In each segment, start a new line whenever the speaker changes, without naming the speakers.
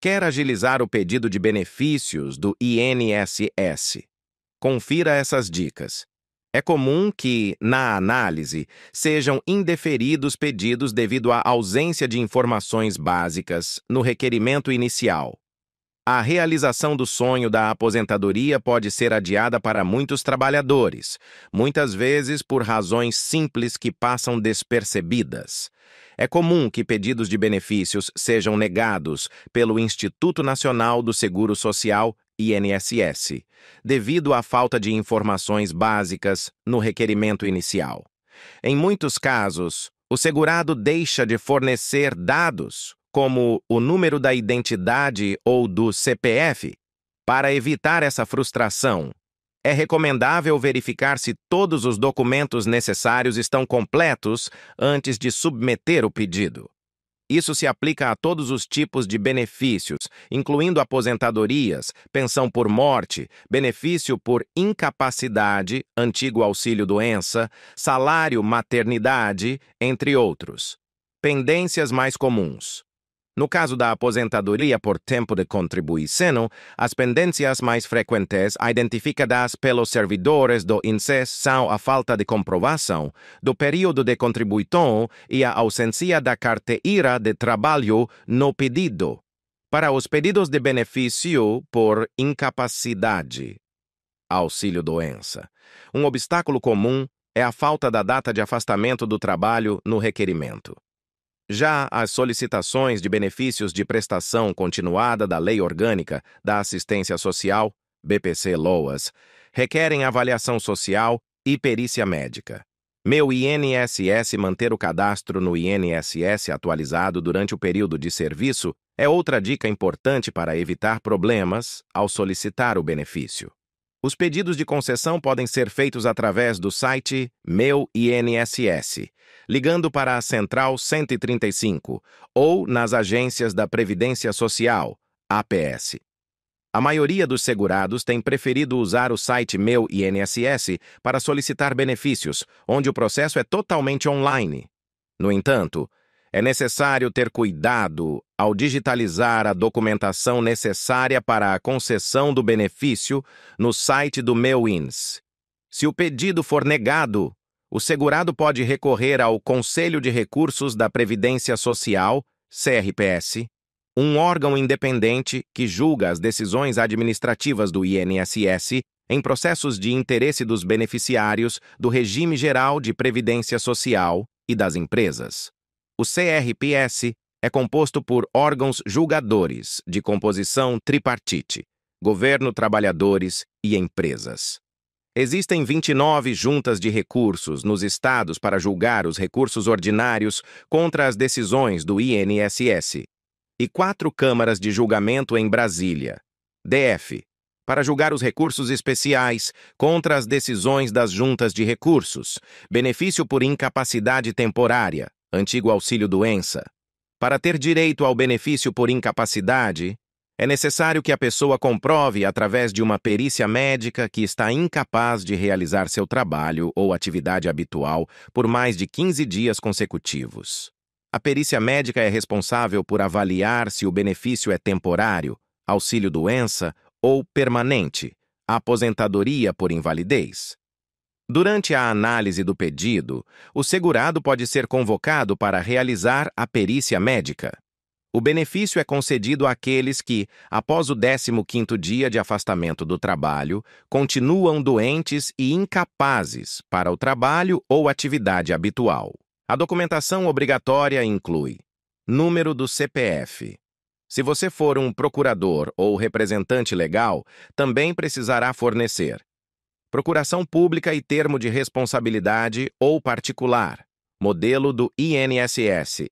Quer agilizar o pedido de benefícios do INSS? Confira essas dicas. É comum que, na análise, sejam indeferidos pedidos devido à ausência de informações básicas no requerimento inicial a realização do sonho da aposentadoria pode ser adiada para muitos trabalhadores, muitas vezes por razões simples que passam despercebidas. É comum que pedidos de benefícios sejam negados pelo Instituto Nacional do Seguro Social, INSS, devido à falta de informações básicas no requerimento inicial. Em muitos casos, o segurado deixa de fornecer dados como o número da identidade ou do CPF, para evitar essa frustração, é recomendável verificar se todos os documentos necessários estão completos antes de submeter o pedido. Isso se aplica a todos os tipos de benefícios, incluindo aposentadorias, pensão por morte, benefício por incapacidade, antigo auxílio-doença, salário maternidade, entre outros. Pendências mais comuns. No caso da aposentadoria por tempo de contribuição, as pendências mais frequentes identificadas pelos servidores do INSS são a falta de comprovação do período de contribuição e a ausência da carteira de trabalho no pedido. Para os pedidos de benefício por incapacidade, auxílio-doença, um obstáculo comum é a falta da data de afastamento do trabalho no requerimento. Já as solicitações de benefícios de prestação continuada da Lei Orgânica da Assistência Social, BPC-LOAS, requerem avaliação social e perícia médica. Meu INSS manter o cadastro no INSS atualizado durante o período de serviço é outra dica importante para evitar problemas ao solicitar o benefício. Os pedidos de concessão podem ser feitos através do site Meu INSS ligando para a Central 135 ou nas agências da Previdência Social, APS. A maioria dos segurados tem preferido usar o site Meu INSS para solicitar benefícios, onde o processo é totalmente online. No entanto, é necessário ter cuidado ao digitalizar a documentação necessária para a concessão do benefício no site do Meu INS. Se o pedido for negado, o segurado pode recorrer ao Conselho de Recursos da Previdência Social, CRPS, um órgão independente que julga as decisões administrativas do INSS em processos de interesse dos beneficiários do regime geral de previdência social e das empresas. O CRPS é composto por órgãos julgadores de composição tripartite, governo, trabalhadores e empresas. Existem 29 juntas de recursos nos estados para julgar os recursos ordinários contra as decisões do INSS e quatro câmaras de julgamento em Brasília, DF, para julgar os recursos especiais contra as decisões das juntas de recursos, benefício por incapacidade temporária, antigo auxílio-doença. Para ter direito ao benefício por incapacidade, é necessário que a pessoa comprove, através de uma perícia médica, que está incapaz de realizar seu trabalho ou atividade habitual por mais de 15 dias consecutivos. A perícia médica é responsável por avaliar se o benefício é temporário, auxílio-doença ou permanente, aposentadoria por invalidez. Durante a análise do pedido, o segurado pode ser convocado para realizar a perícia médica. O benefício é concedido àqueles que, após o 15º dia de afastamento do trabalho, continuam doentes e incapazes para o trabalho ou atividade habitual. A documentação obrigatória inclui número do CPF. Se você for um procurador ou representante legal, também precisará fornecer procuração pública e termo de responsabilidade ou particular, modelo do INSS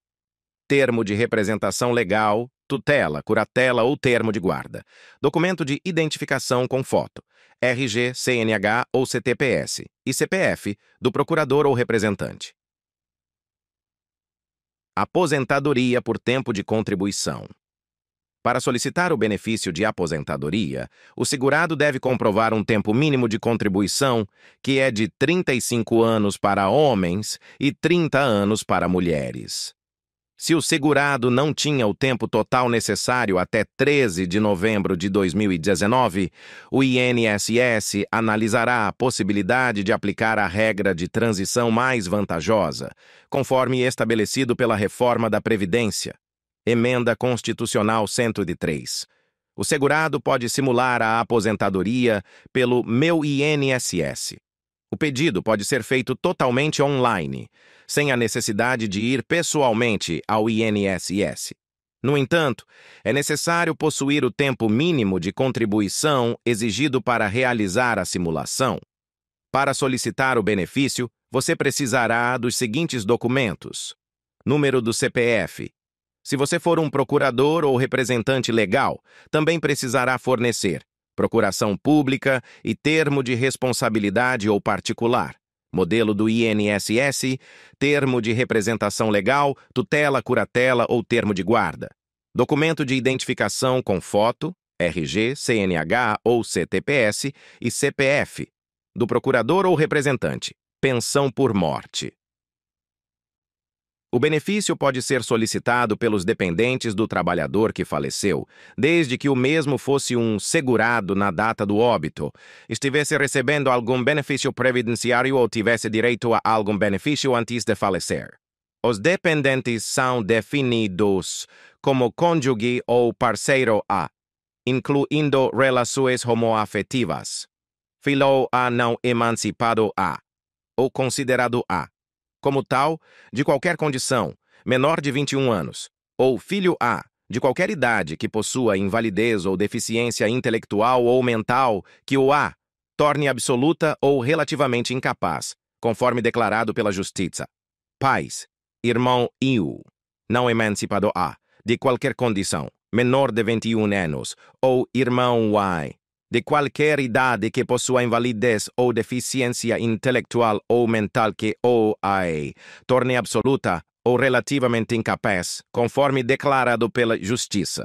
termo de representação legal, tutela, curatela ou termo de guarda, documento de identificação com foto, RG, CNH ou CTPS e CPF do procurador ou representante. Aposentadoria por tempo de contribuição. Para solicitar o benefício de aposentadoria, o segurado deve comprovar um tempo mínimo de contribuição, que é de 35 anos para homens e 30 anos para mulheres. Se o segurado não tinha o tempo total necessário até 13 de novembro de 2019, o INSS analisará a possibilidade de aplicar a regra de transição mais vantajosa, conforme estabelecido pela reforma da Previdência, Emenda Constitucional 103. O segurado pode simular a aposentadoria pelo Meu INSS, o pedido pode ser feito totalmente online, sem a necessidade de ir pessoalmente ao INSS. No entanto, é necessário possuir o tempo mínimo de contribuição exigido para realizar a simulação. Para solicitar o benefício, você precisará dos seguintes documentos: número do CPF. Se você for um procurador ou representante legal, também precisará fornecer procuração pública e termo de responsabilidade ou particular, modelo do INSS, termo de representação legal, tutela, curatela ou termo de guarda, documento de identificação com foto, RG, CNH ou CTPS e CPF, do procurador ou representante, pensão por morte. O benefício pode ser solicitado pelos dependentes do trabalhador que faleceu, desde que o mesmo fosse um segurado na data do óbito, estivesse recebendo algum benefício previdenciário ou tivesse direito a algum benefício antes de falecer. Os dependentes são definidos como cônjuge ou parceiro A, incluindo relações homoafetivas, filho A não emancipado A, ou considerado A como tal, de qualquer condição, menor de 21 anos, ou filho A, de qualquer idade que possua invalidez ou deficiência intelectual ou mental que o A torne absoluta ou relativamente incapaz, conforme declarado pela Justiça. Pais, irmão IU, não emancipado A, de qualquer condição, menor de 21 anos, ou irmão Y, de qualquer idade que possua invalidez ou deficiência intelectual ou mental que o ai torne absoluta ou relativamente incapaz, conforme declarado pela Justiça.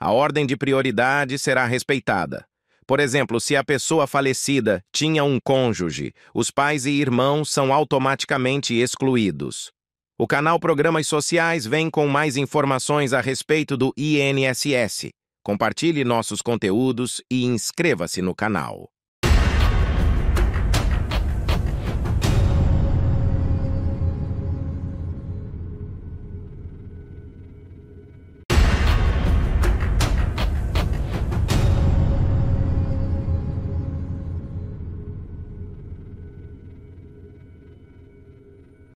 A ordem de prioridade será respeitada. Por exemplo, se a pessoa falecida tinha um cônjuge, os pais e irmãos são automaticamente excluídos. O canal Programas Sociais vem com mais informações a respeito do INSS. Compartilhe nossos conteúdos e inscreva-se no canal.